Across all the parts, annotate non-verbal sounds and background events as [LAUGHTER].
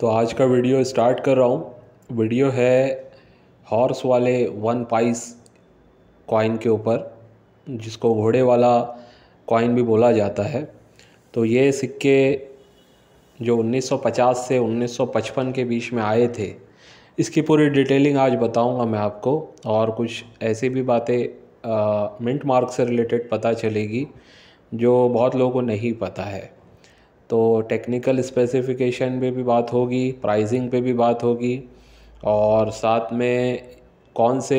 तो आज का वीडियो स्टार्ट कर रहा हूँ वीडियो है हॉर्स वाले वन पाइस कॉइन के ऊपर जिसको घोड़े वाला कॉइन भी बोला जाता है तो ये सिक्के जो 1950 से 1955 के बीच में आए थे इसकी पूरी डिटेलिंग आज बताऊंगा मैं आपको और कुछ ऐसी भी बातें मिंट मार्क से रिलेटेड पता चलेगी जो बहुत लोगों को नहीं पता है तो टेक्निकल स्पेसिफिकेशन पे भी बात होगी प्राइसिंग पे भी बात होगी और साथ में कौन से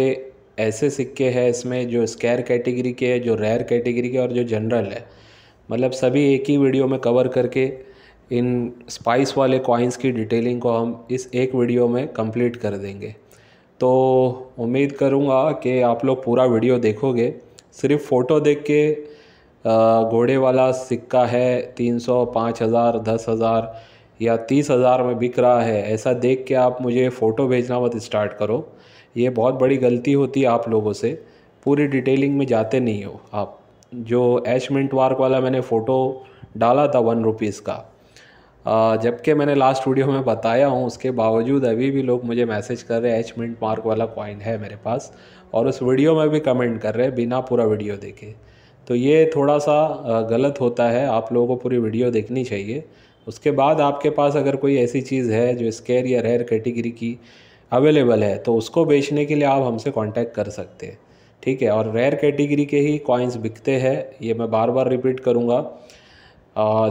ऐसे सिक्के हैं इसमें जो स्केयर कैटेगरी के हैं जो रेयर कैटेगरी के और जो जनरल है मतलब सभी एक ही वीडियो में कवर करके इन स्पाइस वाले कॉइन्स की डिटेलिंग को हम इस एक वीडियो में कंप्लीट कर देंगे तो उम्मीद करूँगा कि आप लोग पूरा वीडियो देखोगे सिर्फ फ़ोटो देख के घोड़े वाला सिक्का है तीन सौ पाँच हज़ार दस हज़ार या तीस हज़ार में बिक रहा है ऐसा देख के आप मुझे फ़ोटो भेजना मत स्टार्ट करो ये बहुत बड़ी गलती होती है आप लोगों से पूरी डिटेलिंग में जाते नहीं हो आप जो एच मिंट वार्क वाला मैंने फ़ोटो डाला था वन रुपीज़ का जबकि मैंने लास्ट वीडियो में बताया हूँ उसके बावजूद अभी भी लोग मुझे मैसेज कर रहे हैं एच मिनट मार्क वाला कॉइन है मेरे पास और उस वीडियो में भी कमेंट कर रहे हैं बिना पूरा वीडियो देखे तो ये थोड़ा सा गलत होता है आप लोगों को पूरी वीडियो देखनी चाहिए उसके बाद आपके पास अगर कोई ऐसी चीज़ है जो स्केयर या रेयर कैटेगरी की अवेलेबल है तो उसको बेचने के लिए आप हमसे कांटेक्ट कर सकते हैं ठीक है और रेयर कैटेगरी के ही कॉइन्स बिकते हैं ये मैं बार बार रिपीट करूँगा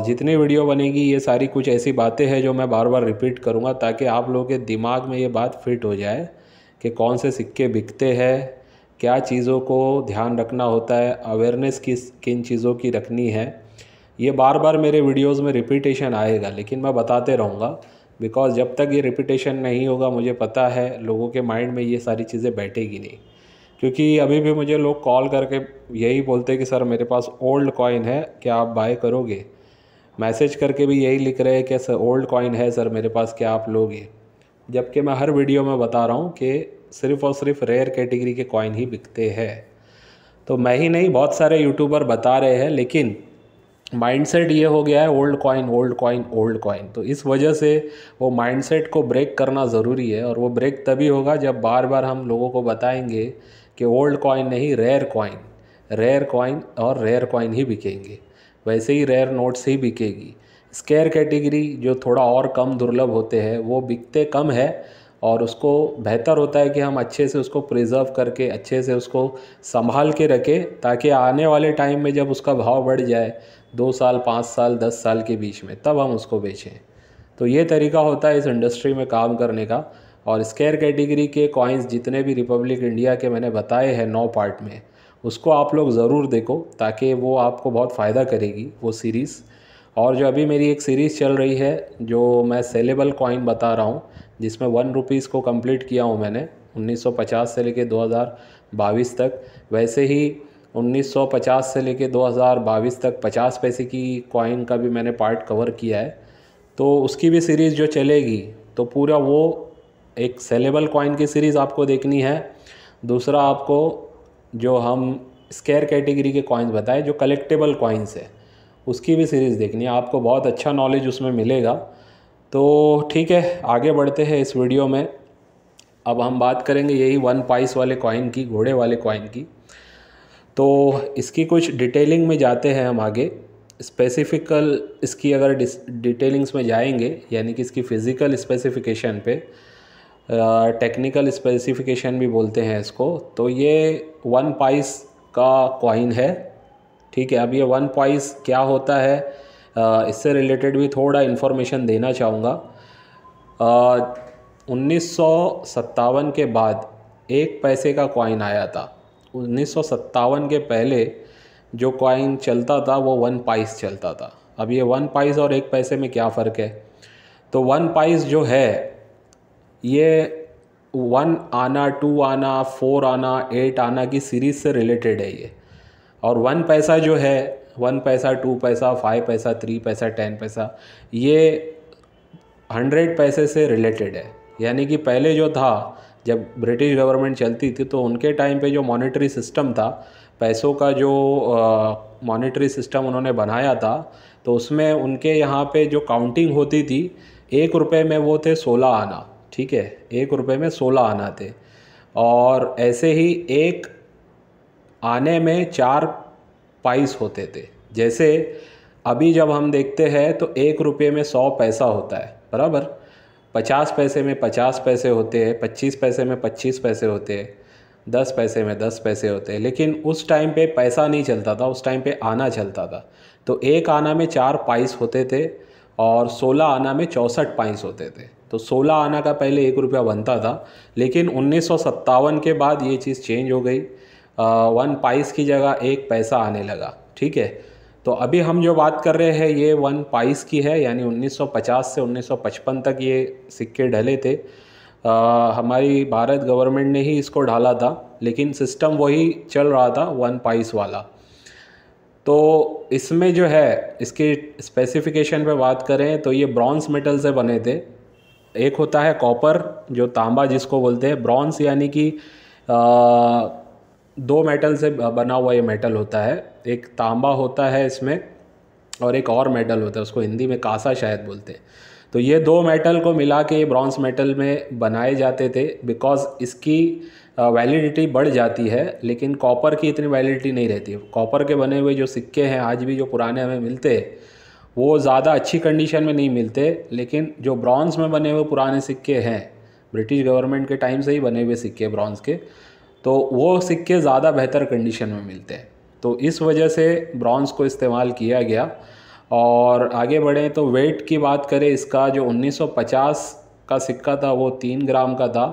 जितनी वीडियो बनेगी ये सारी कुछ ऐसी बातें हैं जो मैं बार बार रिपीट करूँगा ताकि आप लोगों के दिमाग में ये बात फिट हो जाए कि कौन से सिक्के बिकते हैं क्या चीज़ों को ध्यान रखना होता है अवेयरनेस किस किन चीज़ों की रखनी है ये बार बार मेरे वीडियोस में रिपीटेशन आएगा लेकिन मैं बताते रहूँगा बिकॉज जब तक ये रिपीटेशन नहीं होगा मुझे पता है लोगों के माइंड में ये सारी चीज़ें बैठेगी नहीं क्योंकि अभी भी मुझे लोग कॉल करके यही बोलते कि सर मेरे पास ओल्ड कॉइन है क्या आप बाय करोगे मैसेज करके भी यही लिख रहे हैं कि सर ओल्ड कॉइन है सर मेरे पास क्या आप लोगे जबकि मैं हर वीडियो में बता रहा हूँ कि सिर्फ और सिर्फ रेयर कैटेगरी के कॉइन ही बिकते हैं तो मैं ही नहीं बहुत सारे यूट्यूबर बता रहे हैं लेकिन माइंडसेट ये हो गया है old coin old coin old coin तो इस वजह से वो माइंडसेट को ब्रेक करना ज़रूरी है और वो ब्रेक तभी होगा जब बार बार हम लोगों को बताएंगे कि ओल्ड कॉइन नहीं रेयर कॉइन रेयर कॉइन और रेयर कॉइन ही बिकेंगे वैसे ही रेयर नोट्स ही बिकेगी स्केयर कैटेगरी जो थोड़ा और कम दुर्लभ होते हैं वो बिकते कम है और उसको बेहतर होता है कि हम अच्छे से उसको प्रिजर्व करके अच्छे से उसको संभाल के रखें ताकि आने वाले टाइम में जब उसका भाव बढ़ जाए दो साल पाँच साल दस साल के बीच में तब हम उसको बेचें तो ये तरीका होता है इस इंडस्ट्री में काम करने का और स्केयर कैटेगरी के कॉइन्स जितने भी रिपब्लिक इंडिया के मैंने बताए हैं नौ पार्ट में उसको आप लोग ज़रूर देखो ताकि वो आपको बहुत फ़ायदा करेगी वो सीरीज़ और जो अभी मेरी एक सीरीज़ चल रही है जो मैं सेलेबल कॉइन बता रहा हूँ जिसमें वन रुपीज़ को कंप्लीट किया हूँ मैंने 1950 से लेके 2022 तक वैसे ही 1950 से लेके 2022 तक 50 पैसे की कॉइन का भी मैंने पार्ट कवर किया है तो उसकी भी सीरीज़ जो चलेगी तो पूरा वो एक सेलेबल कॉइन की सीरीज़ आपको देखनी है दूसरा आपको जो हम स्केयर कैटेगरी के कॉइन्स बताएं जो कलेक्टेबल कॉइन्स है उसकी भी सीरीज़ देखनी है आपको बहुत अच्छा नॉलेज उसमें मिलेगा तो ठीक है आगे बढ़ते हैं इस वीडियो में अब हम बात करेंगे यही वन पाइस वाले कॉइन की घोड़े वाले कॉइन की तो इसकी कुछ डिटेलिंग में जाते हैं हम आगे स्पेसिफिकल इसकी अगर डिटेलिंग्स में जाएंगे यानी कि इसकी फ़िज़िकल स्पेसिफिकेशन पे टेक्निकल स्पेसिफिकेशन भी बोलते हैं इसको तो ये वन पाइस का कॉइन है ठीक है अब ये वन पॉइस क्या होता है इससे रिलेटेड भी थोड़ा इन्फॉर्मेशन देना चाहूँगा उन्नीस के बाद एक पैसे का कॉइन आया था उन्नीस के पहले जो कॉइन चलता था वो वन पाइस चलता था अब ये वन पाइस और एक पैसे में क्या फ़र्क है तो वन पाइस जो है ये वन आना टू आना फोर आना एट आना की सीरीज़ से रिलेटेड है ये और वन पैसा जो है वन पैसा टू पैसा फाइव पैसा थ्री पैसा टेन पैसा ये हंड्रेड पैसे से रिलेटेड है यानी कि पहले जो था जब ब्रिटिश गवर्नमेंट चलती थी तो उनके टाइम पे जो मॉनेटरी सिस्टम था पैसों का जो मॉनेटरी सिस्टम उन्होंने बनाया था तो उसमें उनके यहाँ पे जो काउंटिंग होती थी एक रुपये में वो थे सोलह आना ठीक है एक रुपये में सोलह आना थे और ऐसे ही एक आने में चार पाइस होते थे जैसे अभी जब हम देखते हैं तो एक रुपये में सौ पैसा होता है बराबर पचास पैसे में पचास पैसे होते हैं पच्चीस पैसे में पच्चीस पैसे होते हैं दस पैसे में दस पैसे होते हैं लेकिन उस टाइम पे पैसा नहीं चलता था उस टाइम पे आना चलता था तो एक आना में चार पाइस होते थे और सोलह आना में चौंसठ पाइस होते थे तो सोलह आना का पहले एक रुपया बनता था लेकिन उन्नीस के बाद ये चीज़ चेंज हो गई वन पाइस की जगह एक पैसा आने लगा ठीक है तो अभी हम जो बात कर रहे हैं ये वन पाइस की है यानी 1950 से 1955 तक ये सिक्के ढले थे आ, हमारी भारत गवर्नमेंट ने ही इसको ढाला था लेकिन सिस्टम वही चल रहा था वन पाइस वाला तो इसमें जो है इसके स्पेसिफिकेशन पे बात करें तो ये ब्रॉन्ज मेटल से बने थे एक होता है कॉपर जो तांबा जिसको बोलते हैं ब्रॉन्ज यानी कि आ, दो मेटल से बना हुआ ये मेटल होता है एक तांबा होता है इसमें और एक और मेटल होता है उसको हिंदी में कासा शायद बोलते हैं तो ये दो मेटल को मिला के ये ब्रॉन्ज मेटल में बनाए जाते थे बिकॉज़ इसकी वैलिडिटी बढ़ जाती है लेकिन कॉपर की इतनी वैलिडिटी नहीं रहती कॉपर के बने हुए जो सिक्के हैं आज भी जो पुराने हमें मिलते हैं वो ज़्यादा अच्छी कंडीशन में नहीं मिलते लेकिन जो ब्रॉन्ज में बने हुए पुराने सिक्के हैं ब्रिटिश गवर्नमेंट के टाइम से ही बने हुए सिक्के ब्रॉन्ज के तो वो सिक्के ज़्यादा बेहतर कंडीशन में मिलते हैं तो इस वजह से ब्रॉन्ज़ को इस्तेमाल किया गया और आगे बढ़ें तो वेट की बात करें इसका जो 1950 का सिक्का था वो तीन ग्राम का था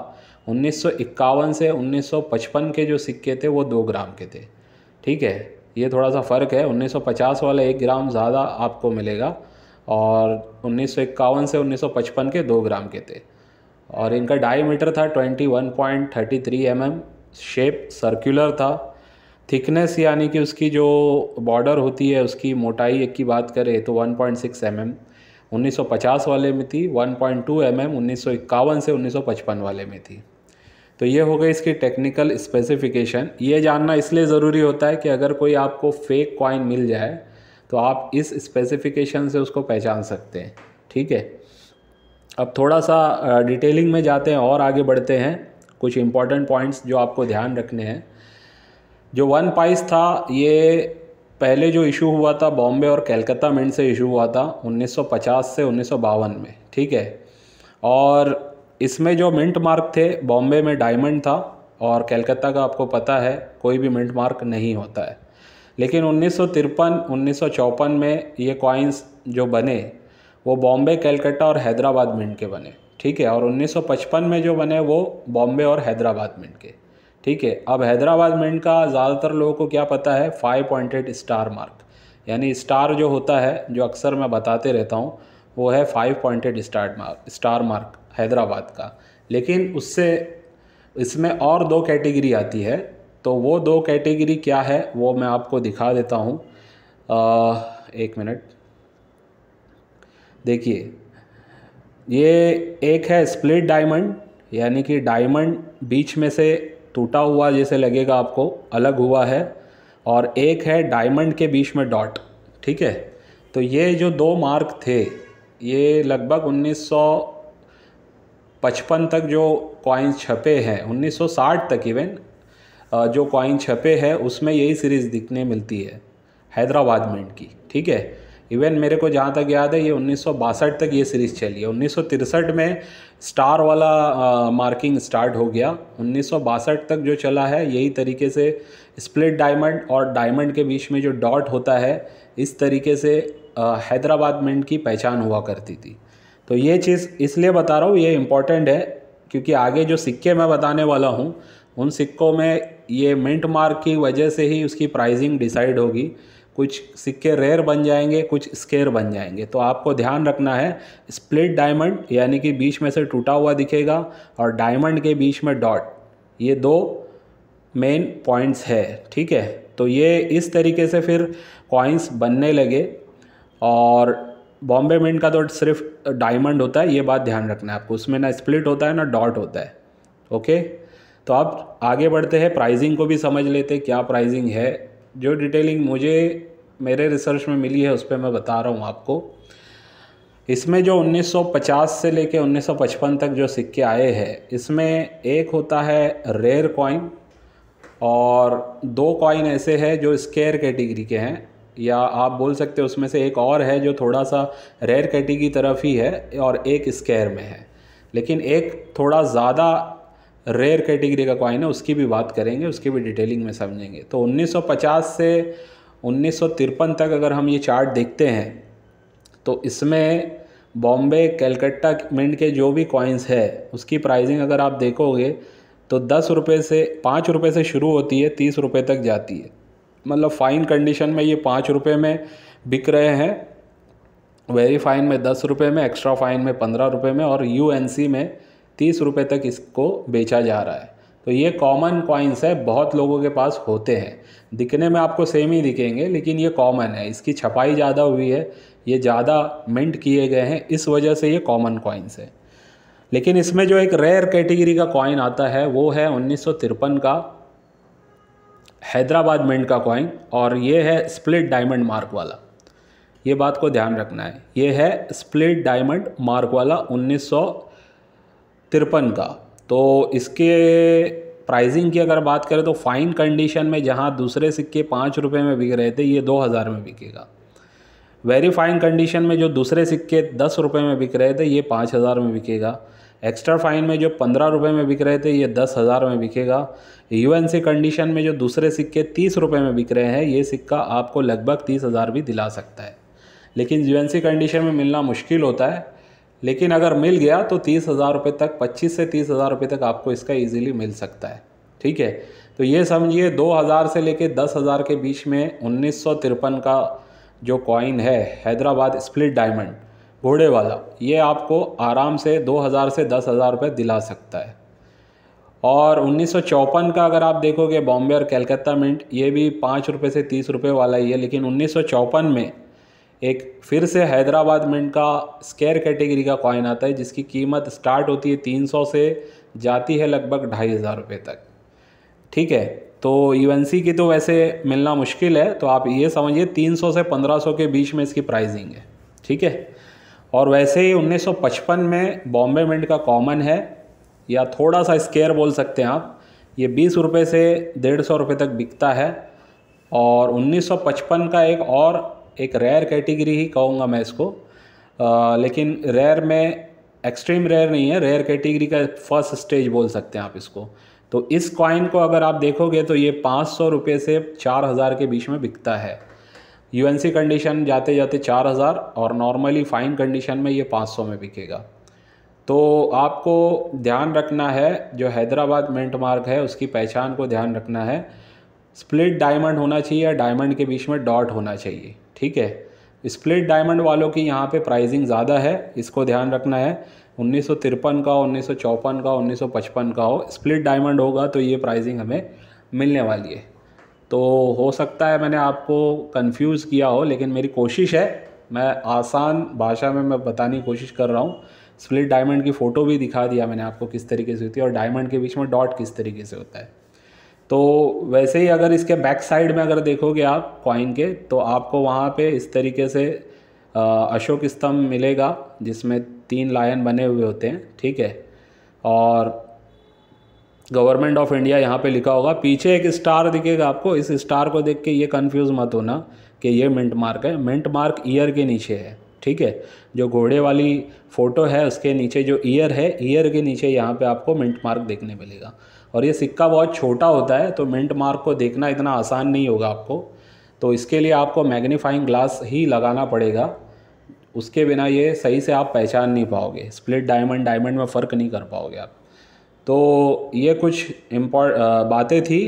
1951 से 1955 के जो सिक्के थे वो दो ग्राम के थे ठीक है ये थोड़ा सा फ़र्क है 1950 वाला एक ग्राम ज़्यादा आपको मिलेगा और 1951 से 1955 के दो ग्राम के थे और इनका डायमीटर था 21.33 पॉइंट mm शेप सर्कुलर था थिकनेस यानी कि उसकी जो बॉर्डर होती है उसकी मोटाई एक की बात करें तो 1.6 पॉइंट mm, 1950 वाले में थी 1.2 पॉइंट mm, उन्नीस से 1955 वाले में थी तो ये हो गई इसकी टेक्निकल स्पेसिफिकेशन ये जानना इसलिए ज़रूरी होता है कि अगर कोई आपको फेक कॉइन मिल जाए तो आप इस स्पेसिफिकेशन से उसको पहचान सकते हैं ठीक है अब थोड़ा सा डिटेलिंग में जाते हैं और आगे बढ़ते हैं कुछ इम्पॉर्टेंट पॉइंट्स जो आपको ध्यान रखने हैं जो वन पाइस था ये पहले जो इशू हुआ था बॉम्बे और कैलकत्ता मिंट से इशू हुआ था 1950 से उन्नीस में ठीक है और इसमें जो मिंट मार्क थे बॉम्बे में डायमंड था और कैलकत्ता का आपको पता है कोई भी मिंट मार्क नहीं होता है लेकिन उन्नीस सौ में ये कॉइन्स जो बने वो बॉम्बे कैलकाटा और हैदराबाद मिंट के बने ठीक है और 1955 में जो बने वो बॉम्बे और हैदराबाद मिंट के ठीक है अब हैदराबाद मिंट का ज़्यादातर लोगों को क्या पता है फाइव पॉइंटेड स्टार मार्क यानी स्टार जो होता है जो अक्सर मैं बताते रहता हूँ वो है five pointed star mark star mark Hyderabad का लेकिन उससे इसमें और दो कैटेगरी आती है तो वो दो कैटेगरी क्या है वो मैं आपको दिखा देता हूँ एक मिनट देखिए ये एक है स्प्लिट डायमंड यानी कि डायमंड बीच में से टूटा हुआ जैसे लगेगा आपको अलग हुआ है और एक है डायमंड के बीच में डॉट ठीक है तो ये जो दो मार्क थे ये लगभग 1955 तक जो कॉइन्स छपे हैं 1960 तक इवन जो कॉइन छपे हैं उसमें यही सीरीज़ दिखने मिलती है हैदराबाद में की ठीक है इवन मेरे को जहाँ तक याद है ये उन्नीस तक ये सीरीज़ चली है उन्नीस में स्टार वाला आ, मार्किंग स्टार्ट हो गया उन्नीस तक जो चला है यही तरीके से स्प्लिट डायमंड और डायमंड के बीच में जो डॉट होता है इस तरीके से आ, हैदराबाद मिंट की पहचान हुआ करती थी तो ये चीज़ इसलिए बता रहा हूँ ये इम्पॉर्टेंट है क्योंकि आगे जो सिक्के मैं बताने वाला हूँ उन सिक्कों में ये मिंट मार्क की वजह से ही उसकी प्राइजिंग डिसाइड होगी कुछ सिक्के रेयर बन जाएंगे कुछ स्केयर बन जाएंगे तो आपको ध्यान रखना है स्प्लिट डायमंड यानी कि बीच में से टूटा हुआ दिखेगा और डायमंड के बीच में डॉट ये दो मेन पॉइंट्स है ठीक है तो ये इस तरीके से फिर कॉइन्स बनने लगे और बॉम्बे मिंट का तो सिर्फ डायमंड होता है ये बात ध्यान रखना है आपको उसमें ना स्प्लिट होता है ना डॉट होता है ओके तो आप आगे बढ़ते हैं प्राइजिंग को भी समझ लेते क्या प्राइजिंग है जो डिटेलिंग मुझे मेरे रिसर्च में मिली है उस पर मैं बता रहा हूँ आपको इसमें जो 1950 से लेके 1955 तक जो सिक्के आए हैं इसमें एक होता है रेयर कॉइन और दो कॉइन ऐसे हैं जो स्केयर कैटेगरी के हैं या आप बोल सकते हैं उसमें से एक और है जो थोड़ा सा रेयर कैटेगरी तरफ ही है और एक स्केयर में है लेकिन एक थोड़ा ज़्यादा रेयर कैटेगरी का कॉइन है उसकी भी बात करेंगे उसकी भी डिटेलिंग में समझेंगे तो 1950 से उन्नीस तक अगर हम ये चार्ट देखते हैं तो इसमें बॉम्बे कैलकट्टा मिंट के जो भी कॉइन्स है उसकी प्राइजिंग अगर आप देखोगे तो दस रुपये से पाँच रुपये से शुरू होती है तीस रुपये तक जाती है मतलब फ़ाइन कंडीशन में ये पाँच रुपये में बिक रहे हैं वेरी फाइन में दस रुपये में एक्स्ट्रा फाइन में पंद्रह रुपये में और यू में तीस रुपये तक इसको बेचा जा रहा है तो ये कॉमन कॉइन्स है बहुत लोगों के पास होते हैं दिखने में आपको सेम ही दिखेंगे लेकिन ये कॉमन है इसकी छपाई ज़्यादा हुई है ये ज़्यादा मिंट किए गए हैं इस वजह से ये कॉमन कॉइन्स है लेकिन इसमें जो एक रेयर कैटेगरी का कॉइन आता है वो है उन्नीस का हैदराबाद मिंट का कॉइन और ये है स्प्लिट डायमंड मार्क वाला ये बात को ध्यान रखना है ये है स्प्लिट डायमंड मार्क वाला उन्नीस सौ तिरपन का तो इसके प्राइसिंग की अगर बात करें तो फ़ाइन कंडीशन में जहाँ दूसरे सिक्के पाँच रुपये में बिक रहे थे ये दो हज़ार में बिकेगा वेरी फाइन कंडीशन में जो दूसरे सिक्के दस रुपये में बिक रहे थे ये पाँच हज़ार में बिकेगा एक्स्ट्रा फाइन में जो पंद्रह रुपये में बिक रहे थे ये दस हज़ार में बिकेगा सी कंडीशन में जो दूसरे सिक्के तीस रुपये में बिक रहे हैं ये सिक्का आपको लगभग तीस हज़ार भी दिला सकता है लेकिन सी कंडीशन में मिलना मुश्किल होता है लेकिन अगर मिल गया तो तीस हज़ार रुपये तक पच्चीस से तीस हज़ार रुपये तक आपको इसका इजीली मिल सकता है ठीक है तो ये समझिए दो हज़ार से लेके दस हज़ार के बीच में उन्नीस सौ तिरपन का जो कॉइन है हैदराबाद स्प्लिट डायमंड घोड़े वाला ये आपको आराम से दो हज़ार से दस हज़ार रुपये दिला सकता है और उन्नीस सौ चौपन का अगर आप देखोगे बॉम्बे और कैलकत्ता मिंट ये भी पाँच रुपये से तीस रुपये वाला ही है लेकिन उन्नीस सौ चौपन में एक फिर से हैदराबाद मिंट का स्केयर कैटेगरी का कॉइन आता है जिसकी कीमत स्टार्ट होती है तीन सौ से जाती है लगभग ढाई हज़ार रुपये तक ठीक है तो सी की तो वैसे मिलना मुश्किल है तो आप ये समझिए तीन सौ से पंद्रह सौ के बीच में इसकी प्राइसिंग है ठीक है और वैसे ही 1955 में बॉम्बे मिंट का कॉमन है या थोड़ा सा स्केयर बोल सकते हैं आप ये बीस रुपये से डेढ़ सौ रुपये तक बिकता है और 1955 का एक और एक रेयर कैटेगरी ही कहूँगा मैं इसको आ, लेकिन रेयर में एक्सट्रीम रेयर नहीं है रेयर कैटेगरी का फर्स्ट स्टेज बोल सकते हैं आप इसको तो इस कॉइन को अगर आप देखोगे तो ये पाँच सौ रुपये से चार हज़ार के बीच में बिकता है यू कंडीशन जाते जाते चार हज़ार और नॉर्मली फाइन कंडीशन में ये पाँच सौ में बिकेगा तो आपको ध्यान रखना है जो हैदराबाद मेंट मार्क है उसकी पहचान को ध्यान रखना है स्प्लिट डायमंड होना चाहिए या डायमंड के बीच में डॉट होना चाहिए ठीक है स्प्लिट डायमंड वालों की यहाँ पे प्राइसिंग ज़्यादा है इसको ध्यान रखना है उन्नीस का उन्नीस का उन्नीस का हो स्प्लिट डायमंड होगा तो ये प्राइजिंग हमें मिलने वाली है तो हो सकता है मैंने आपको कन्फ्यूज़ किया हो लेकिन मेरी कोशिश है मैं आसान भाषा में मैं बताने की कोशिश कर रहा हूँ स्प्लिट डायमंड की फ़ोटो भी दिखा दिया मैंने आपको किस तरीके से होती है और डायमंड के बीच में डॉट किस तरीके से होता है तो वैसे ही अगर इसके बैक साइड में अगर देखोगे आप कॉइन के तो आपको वहाँ पे इस तरीके से अशोक स्तंभ मिलेगा जिसमें तीन लायन बने हुए होते हैं ठीक है और गवर्नमेंट ऑफ इंडिया यहाँ पे लिखा होगा पीछे एक स्टार दिखेगा आपको इस स्टार को देख के ये कन्फ्यूज़ मत होना कि ये मिंट मार्क है मिंट मार्क ईयर के नीचे है ठीक है जो घोड़े वाली फ़ोटो है उसके नीचे जो ईयर है ईयर के नीचे यहाँ पे आपको मिंट मार्क देखने मिलेगा और ये सिक्का बहुत छोटा होता है तो मिंट मार्क को देखना इतना आसान नहीं होगा आपको तो इसके लिए आपको मैग्नीफाइंग ग्लास ही लगाना पड़ेगा उसके बिना ये सही से आप पहचान नहीं पाओगे स्प्लिट डायमंड डायमंड में फ़र्क नहीं कर पाओगे आप तो ये कुछ इम्पॉर्ट बातें थी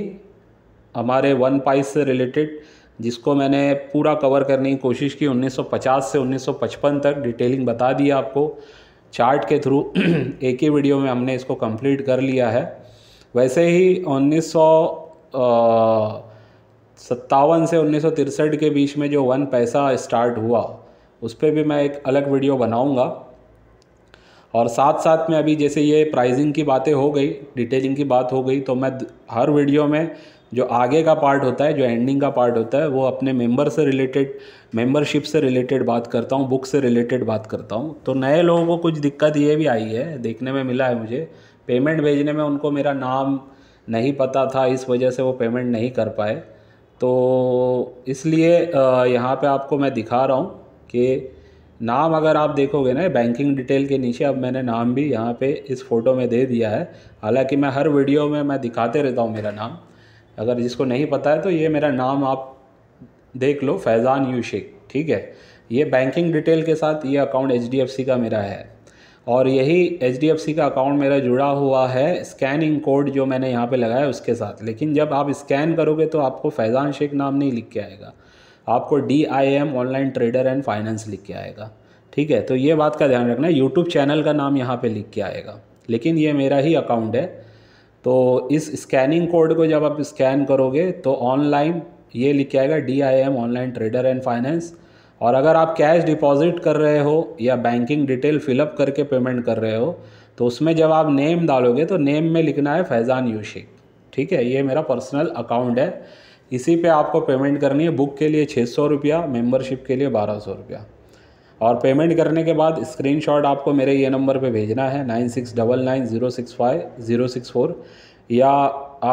हमारे वन पाइस से रिलेटेड जिसको मैंने पूरा कवर करने की कोशिश की 1950 से 1955 तक डिटेलिंग बता दी आपको चार्ट के थ्रू [CLEARS THROAT] एक ही वीडियो में हमने इसको कंप्लीट कर लिया है वैसे ही उन्नीस सत्तावन से उन्नीस के बीच में जो वन पैसा स्टार्ट हुआ उस पर भी मैं एक अलग वीडियो बनाऊंगा और साथ साथ में अभी जैसे ये प्राइजिंग की बातें हो गई डिटेलिंग की बात हो गई तो मैं हर वीडियो में जो आगे का पार्ट होता है जो एंडिंग का पार्ट होता है वो अपने मेंबर से रिलेटेड मेंबरशिप से रिलेटेड बात करता हूँ बुक से रिलेटेड बात करता हूँ तो नए लोगों को कुछ दिक्कत ये भी आई है देखने में मिला है मुझे पेमेंट भेजने में उनको मेरा नाम नहीं पता था इस वजह से वो पेमेंट नहीं कर पाए तो इसलिए यहाँ पे आपको मैं दिखा रहा हूँ कि नाम अगर आप देखोगे ना बैंकिंग डिटेल के नीचे अब मैंने नाम भी यहाँ पे इस फ़ोटो में दे दिया है हालांकि मैं हर वीडियो में मैं दिखाते रहता हूँ मेरा नाम अगर जिसको नहीं पता है तो ये मेरा नाम आप देख लो फैज़ान यू शेख ठीक है ये बैंकिंग डिटेल के साथ ये अकाउंट एच का मेरा है और यही एच का अकाउंट मेरा जुड़ा हुआ है स्कैनिंग कोड जो मैंने यहाँ पे लगाया उसके साथ लेकिन जब आप स्कैन करोगे तो आपको फैज़ान शेख नाम नहीं लिख के आएगा आपको D I M online trader and finance लिख के आएगा ठीक है तो ये बात का ध्यान रखना यूट्यूब चैनल का नाम यहाँ पे लिख के आएगा लेकिन ये मेरा ही अकाउंट है तो इस स्कैनिंग कोड को जब आप स्कैन करोगे तो ऑनलाइन ये लिख के आएगा D I M online trader and finance और अगर आप कैश डिपॉजिट कर रहे हो या बैंकिंग डिटेल फिलअप करके पेमेंट कर रहे हो तो उसमें जब आप नेम डालोगे तो नेम में लिखना है फैज़ान यूशिक ठीक है ये मेरा पर्सनल अकाउंट है इसी पे आपको पेमेंट करनी है बुक के लिए छः सौ रुपया मेम्बरशिप के लिए बारह सौ रुपया और पेमेंट करने के बाद स्क्रीन आपको मेरे ये नंबर पर भेजना है nine six double nine zero six five zero six four या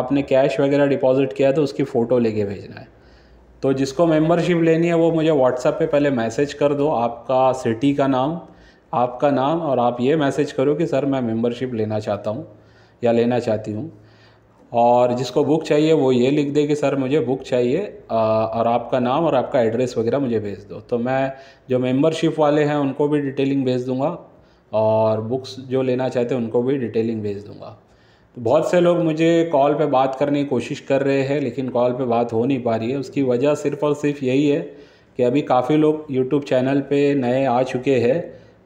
आपने कैश वगैरह डिपॉजिट किया तो उसकी फ़ोटो लेके भेजना है तो जिसको मेंबरशिप लेनी है वो मुझे व्हाट्सएप पे पहले मैसेज कर दो आपका सिटी का नाम आपका नाम और आप ये मैसेज करो कि सर मैं मेंबरशिप लेना चाहता हूँ या लेना चाहती हूँ और जिसको बुक चाहिए वो ये लिख दे कि सर मुझे बुक चाहिए और आपका नाम और आपका एड्रेस वगैरह मुझे भेज दो तो मैं जो मेंबरशिप वाले हैं उनको भी डिटेलिंग भेज दूँगा और बुक्स जो लेना चाहते हैं उनको भी डिटेलिंग भेज दूँगा तो बहुत से लोग मुझे कॉल पे बात करने की कोशिश कर रहे हैं लेकिन कॉल पे बात हो नहीं पा रही है उसकी वजह सिर्फ और सिर्फ यही है कि अभी काफ़ी लोग यूट्यूब चैनल पे नए आ चुके हैं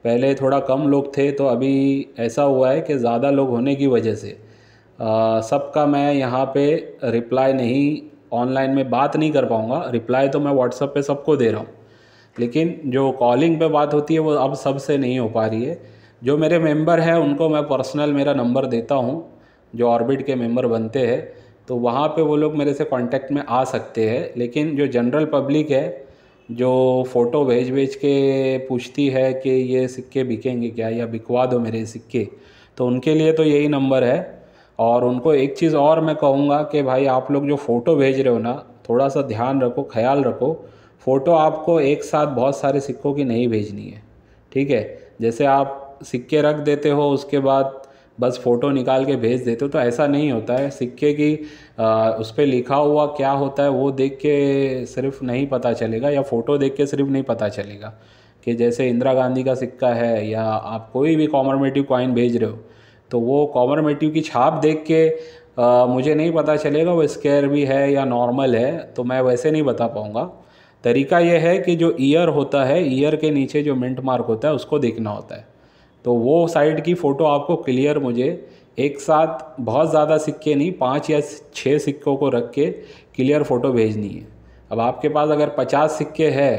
पहले थोड़ा कम लोग थे तो अभी ऐसा हुआ है कि ज़्यादा लोग होने की वजह से सबका मैं यहाँ पे रिप्लाई नहीं ऑनलाइन में बात नहीं कर पाऊँगा रिप्लाई तो मैं व्हाट्सअप पे सबको दे रहा हूँ लेकिन जो कॉलिंग पे बात होती है वो अब सबसे नहीं हो पा रही है जो मेरे मेंबर हैं उनको मैं पर्सनल मेरा नंबर देता हूँ जो ऑर्बिट के मेंबर बनते हैं तो वहाँ पे वो लोग मेरे से कांटेक्ट में आ सकते हैं लेकिन जो जनरल पब्लिक है जो फ़ोटो भेज भेज के पूछती है कि ये सिक्के बिकेंगे क्या या बिकवा दो मेरे सिक्के तो उनके लिए तो यही नंबर है और उनको एक चीज़ और मैं कहूँगा कि भाई आप लोग जो फ़ोटो भेज रहे हो ना थोड़ा सा ध्यान रखो ख्याल रखो फ़ोटो आपको एक साथ बहुत सारे सिक्कों की नहीं भेजनी है ठीक है जैसे आप सिक्के रख देते हो उसके बाद बस फ़ोटो निकाल के भेज देते हो तो ऐसा नहीं होता है सिक्के की आ, उस पर लिखा हुआ क्या होता है वो देख के सिर्फ नहीं पता चलेगा या फ़ोटो देख के सिर्फ नहीं पता चलेगा कि जैसे इंदिरा गांधी का सिक्का है या आप कोई भी कॉमरमेटिव कॉइन भेज रहे हो तो वो कॉमरमेटिव की छाप देख के आ, मुझे नहीं पता चलेगा वो स्केयर भी है या नॉर्मल है तो मैं वैसे नहीं बता पाऊँगा तरीका यह है कि जो ईयर होता है ईयर के नीचे जो मिंट मार्क होता है उसको देखना होता है तो वो साइड की फ़ोटो आपको क्लियर मुझे एक साथ बहुत ज़्यादा सिक्के नहीं पाँच या छः सिक्कों को रख के क्लियर फ़ोटो भेजनी है अब आपके पास अगर पचास सिक्के हैं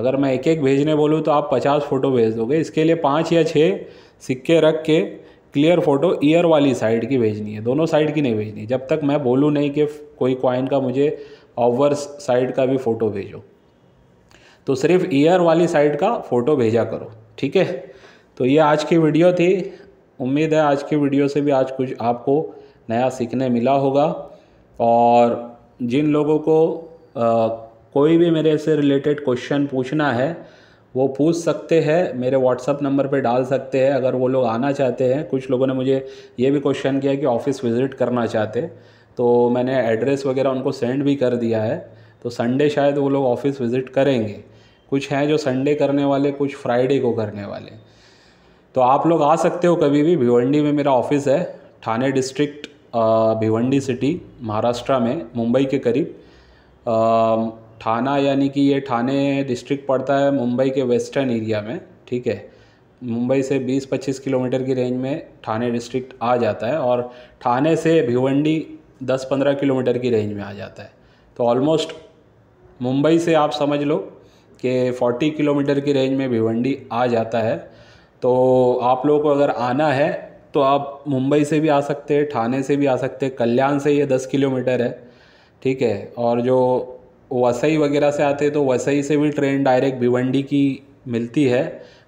अगर मैं एक एक भेजने बोलूँ तो आप पचास फ़ोटो भेज दोगे इसके लिए पाँच या छः सिक्के रख के क्लियर फ़ोटो ईयर वाली साइड की भेजनी है दोनों साइड की नहीं भेजनी जब तक मैं बोलूँ नहीं कि कोई क्वाइन का मुझे ऑवर साइड का भी फ़ोटो भेजो तो सिर्फ ईयर वाली साइड का फ़ोटो भेजा करो ठीक है तो ये आज की वीडियो थी उम्मीद है आज की वीडियो से भी आज कुछ आपको नया सीखने मिला होगा और जिन लोगों को आ, कोई भी मेरे से रिलेटेड क्वेश्चन पूछना है वो पूछ सकते हैं मेरे व्हाट्सअप नंबर पे डाल सकते हैं अगर वो लोग आना चाहते हैं कुछ लोगों ने मुझे ये भी क्वेश्चन किया कि ऑफ़िस विज़िट करना चाहते तो मैंने एड्रेस वगैरह उनको सेंड भी कर दिया है तो संडे शायद वो लोग ऑफ़िस विज़िट करेंगे कुछ हैं जो संडे करने वाले कुछ फ्राइडे को करने वाले तो आप लोग आ सकते हो कभी भी भिवंडी में मेरा ऑफिस है थाने डिस्ट्रिक्ट भिवंडी सिटी महाराष्ट्र में मुंबई के करीब थाना यानी कि ये थाने डिस्ट्रिक्ट पड़ता है मुंबई के वेस्टर्न एरिया में ठीक है मुंबई से 20-25 किलोमीटर की रेंज में थाने डिस्ट्रिक्ट आ जाता है और थाने से भिवंडी 10-15 किलोमीटर की रेंज में आ जाता है तो ऑलमोस्ट मुंबई से आप समझ लो कि 40 किलोमीटर की रेंज में भिवंडी आ जाता है तो आप लोगों को अगर आना है तो आप मुंबई से भी आ सकते हैं ठाणे से भी आ सकते हैं कल्याण से ये दस किलोमीटर है ठीक है और जो वसई वगैरह से आते हैं तो वसई से भी ट्रेन डायरेक्ट भिवंडी की मिलती है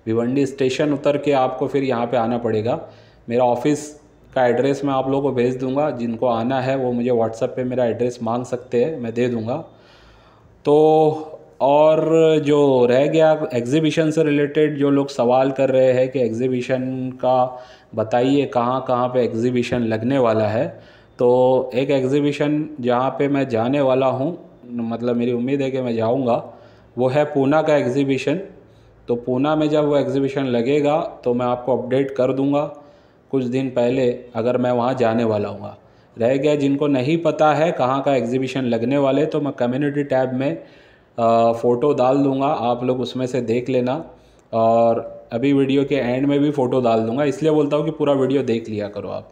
भिवंडी स्टेशन उतर के आपको फिर यहाँ पे आना पड़ेगा मेरा ऑफिस का एड्रेस मैं आप लोगों को भेज दूंगा जिनको आना है वो मुझे व्हाट्सएप पे मेरा एड्रेस मांग सकते हैं मैं दे दूंगा तो और जो रह गया एग्ज़िबिशन से रिलेटेड जो लोग सवाल कर रहे हैं कि एग्ज़िबिशन का बताइए कहाँ कहाँ पे एग्ज़िबिशन लगने वाला है तो एक एग्ज़िबिशन जहाँ पे मैं जाने वाला हूँ मतलब मेरी उम्मीद है कि मैं जाऊँगा वो है पूना का एग्ज़िबिशन तो पूना में जब वो एग्ज़िबिशन लगेगा तो मैं आपको अपडेट कर दूँगा कुछ दिन पहले अगर मैं वहाँ जाने वाला हूँ रह गया जिनको नहीं पता है कहाँ का एग्ज़िबिशन लगने वाले तो मैं कम्युनिटी टैब में फ़ोटो डाल दूँगा आप लोग उसमें से देख लेना और अभी वीडियो के एंड में भी फ़ोटो डाल दूंगा इसलिए बोलता हूँ कि पूरा वीडियो देख लिया करो आप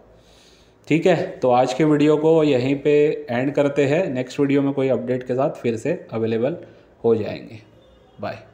ठीक है तो आज के वीडियो को यहीं पे एंड करते हैं नेक्स्ट वीडियो में कोई अपडेट के साथ फिर से अवेलेबल हो जाएंगे बाय